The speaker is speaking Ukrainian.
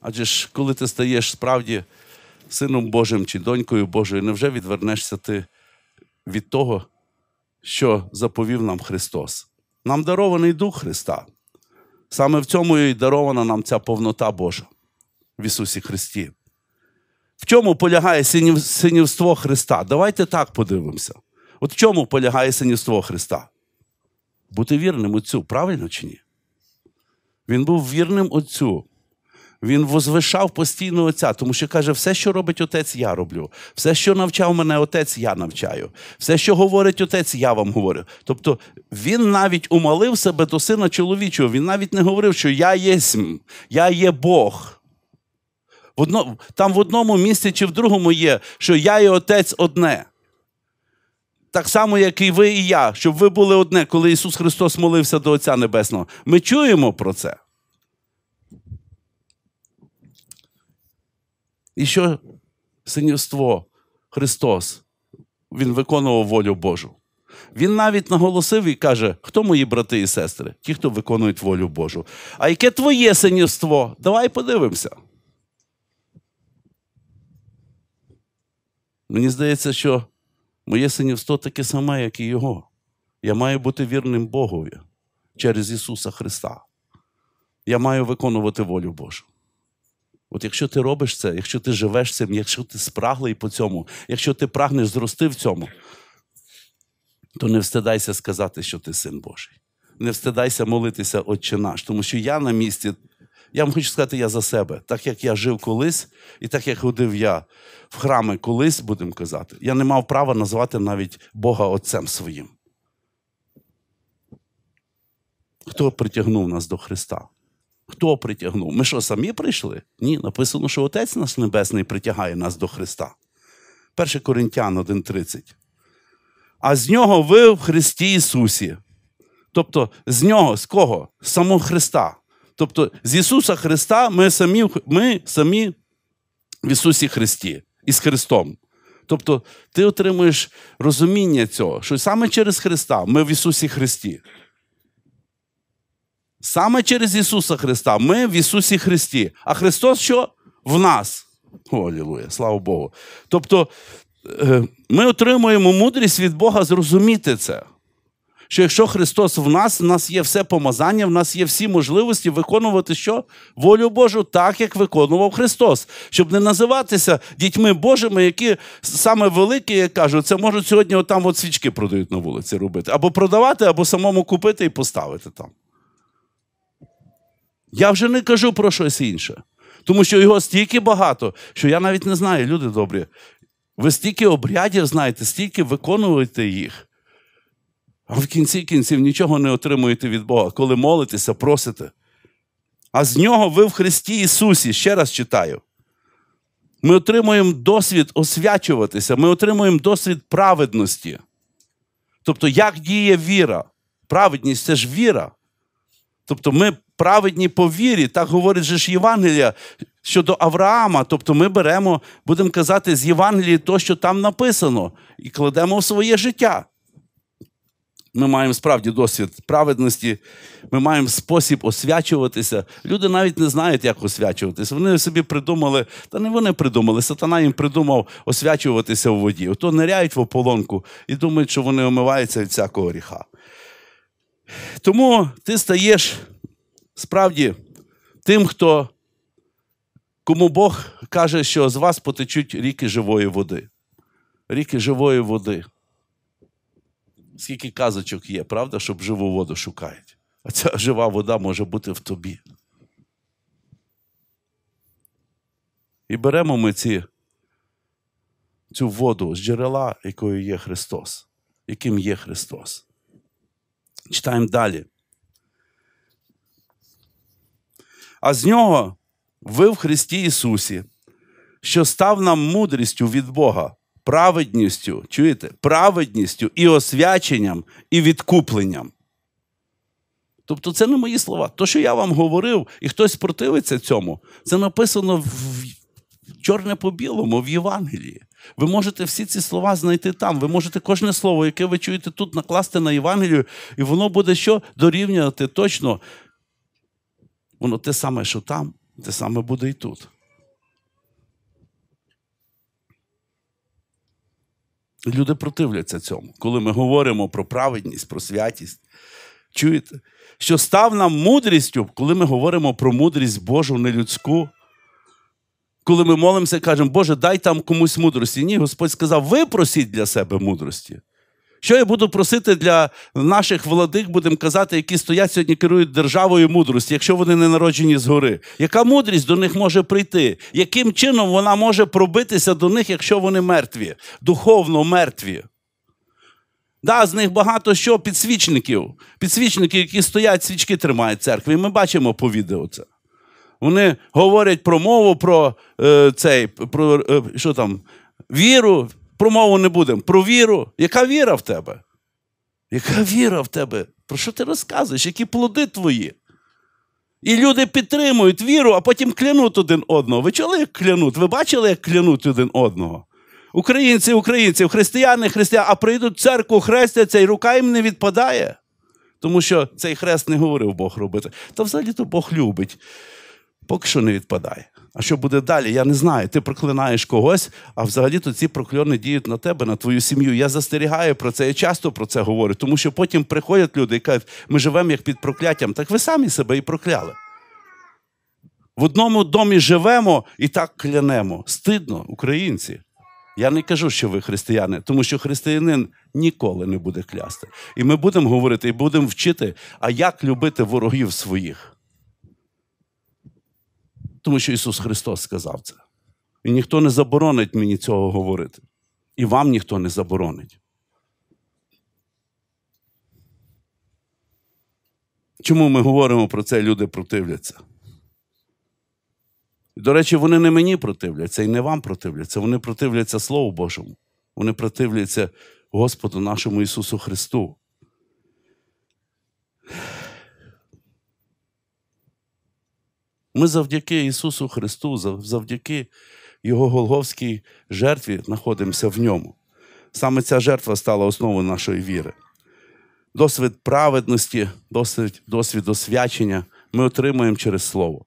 Адже ж, коли ти стаєш справді сином Божим чи донькою Божою, невже відвернешся ти від того, що заповів нам Христос? Нам дарований Дух Христа. Саме в цьому і дарована нам ця повнота Божа в Ісусі Христі. В чому полягає синів, синівство Христа? Давайте так подивимося. От в чому полягає синівство Христа? Бути вірним Отцю, правильно чи ні? Він був вірним Отцю. Він возвишав постійно отця, тому що каже, все, що робить отець, я роблю. Все, що навчав мене отець, я навчаю. Все, що говорить отець, я вам говорю. Тобто він навіть умалив себе до сина чоловічого. Він навіть не говорив, що я єсмь, я є Бог. В одно, Там в одному місці чи в другому є, що я і отець одне. Так само, як і ви, і я, щоб ви були одне, коли Ісус Христос молився до Отця Небесного. Ми чуємо про це. І що синівство Христос, Він виконував волю Божу. Він навіть наголосив і каже, хто мої брати і сестри? Ті, хто виконують волю Божу. А яке твоє синівство? Давай подивимося. Мені здається, що моє синівство таке саме, як і його. Я маю бути вірним Богові через Ісуса Христа. Я маю виконувати волю Божу. От якщо ти робиш це, якщо ти живеш цим, якщо ти спраглий по цьому, якщо ти прагнеш зрости в цьому, то не встидайся сказати, що ти син Божий. Не встидайся молитися, Отче наш. Тому що я на місці, я вам хочу сказати, я за себе, так як я жив колись, і так як ходив я в храми колись, будемо казати, я не мав права назвати навіть Бога Отцем своїм. Хто притягнув нас до Христа? Хто притягнув? Ми що, самі прийшли? Ні, написано, що Отець наш Небесний притягає нас до Христа. 1 Коринтян 1:30. А з нього ви в Христі Ісусі. Тобто, з нього, з кого? З самого Христа. Тобто, з Ісуса Христа ми самі ми самі в Ісусі Христі і з Христом. Тобто, ти отримуєш розуміння цього, що саме через Христа ми в Ісусі Христі. Саме через Ісуса Христа. Ми в Ісусі Христі. А Христос що? В нас. Олілуя, слава Богу. Тобто е, ми отримуємо мудрість від Бога зрозуміти це. Що якщо Христос в нас, в нас є все помазання, в нас є всі можливості виконувати що? Волю Божу, так як виконував Христос, щоб не називатися дітьми Божими, які саме великі, як кажуть, це можуть сьогодні отам от свічки продають на вулиці робити, або продавати, або самому купити і поставити там. Я вже не кажу про щось інше. Тому що його стільки багато, що я навіть не знаю, люди добрі. Ви стільки обрядів знаєте, стільки виконуєте їх, а в кінці кінців нічого не отримуєте від Бога, коли молитеся, просите. А з нього ви в Христі Ісусі, ще раз читаю. Ми отримуємо досвід освячуватися, ми отримуємо досвід праведності. Тобто, як діє віра? Праведність це ж віра. Тобто ми праведні по вірі, так говорить же ж Євангелія щодо Авраама. Тобто ми беремо, будемо казати, з Євангелії то, що там написано, і кладемо в своє життя. Ми маємо справді досвід праведності, ми маємо спосіб освячуватися. Люди навіть не знають, як освячуватися. Вони собі придумали, та не вони придумали, сатана їм придумав освячуватися у воді. Ото ниряють в ополонку і думають, що вони омиваються від всякого гріха. Тому ти стаєш справді тим, хто, кому Бог каже, що з вас потечуть ріки живої води. Ріки живої води. Скільки казочок є, правда, щоб живу воду шукають. А ця жива вода може бути в тобі. І беремо ми ці, цю воду з джерела, якою є Христос, яким є Христос. Читаємо далі. А з нього ви в Христі Ісусі, що став нам мудрістю від Бога, праведністю, чуєте, праведністю і освяченням, і відкупленням. Тобто, це не мої слова. То, що я вам говорив, і хтось противиться цьому, це написано в чорне по білому в Євангелії. Ви можете всі ці слова знайти там. Ви можете кожне слово, яке ви чуєте тут, накласти на Євангелію, і воно буде що дорівнювати точно. Воно те саме, що там, те саме буде і тут. Люди противляться цьому, коли ми говоримо про праведність, про святість. Чуєте? Що став нам мудрістю, коли ми говоримо про мудрість Божу нелюдську, коли ми молимося, кажемо, Боже, дай там комусь мудрості. Ні, Господь сказав, ви просіть для себе мудрості. Що я буду просити для наших владик, будемо казати, які стоять сьогодні, керують державою мудрості, якщо вони не народжені згори? Яка мудрість до них може прийти? Яким чином вона може пробитися до них, якщо вони мертві, духовно мертві? Да, з них багато що підсвічників, підсвічники, які стоять, свічки тримають церкві. І ми бачимо по відео це. Вони говорять про мову, про е, цей, про е, що там, віру. Про мову не будемо. Про віру. Яка віра в тебе? Яка віра в тебе? Про що ти розказуєш? Які плоди твої? І люди підтримують віру, а потім клянуть один одного. Ви чули, як клянуть? Ви бачили, як клянуть один одного? Українці, українці, християни, християни, а прийдуть в церкву, хрестяться, і рука їм не відпадає. Тому що цей хрест не говорив Бог робити. Та взагалі то Бог любить поки що не відпадає. А що буде далі? Я не знаю. Ти проклинаєш когось, а взагалі то ці прокльони діють на тебе, на твою сім'ю. Я застерігаю про це, я часто про це говорю, тому що потім приходять люди і кажуть, ми живемо як під прокляттям. Так ви самі себе і прокляли. В одному домі живемо і так клянемо. Стидно, українці. Я не кажу, що ви християни, тому що християнин ніколи не буде клясти. І ми будемо говорити, і будемо вчити, а як любити ворогів своїх. Тому що Ісус Христос сказав це. І ніхто не заборонить мені цього говорити. І вам ніхто не заборонить. Чому ми говоримо про це, люди противляться? До речі, вони не мені противляться і не вам противляться. Вони противляться Слову Божому. Вони противляться Господу нашому Ісусу Христу. Ми завдяки Ісусу Христу, завдяки Його Голговській жертві знаходимося в ньому. Саме ця жертва стала основою нашої віри. Досвід праведності, досвід досвід освячення ми отримуємо через Слово.